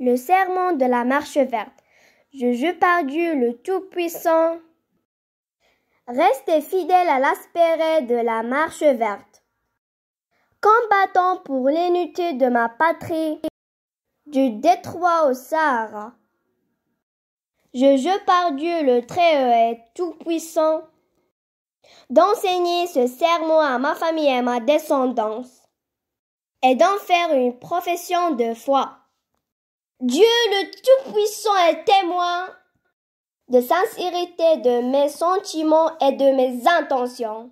le serment de la marche verte. Je jure par Dieu le Tout-Puissant. Restez fidèle à l'aspéré de la marche verte. Combattant pour l'unité de ma patrie, du détroit au Sahara. Je jure par Dieu le Très-Haut et Tout-Puissant d'enseigner ce serment à ma famille et à ma descendance et d'en faire une profession de foi. Dieu le Tout-Puissant est témoin de sincérité de mes sentiments et de mes intentions.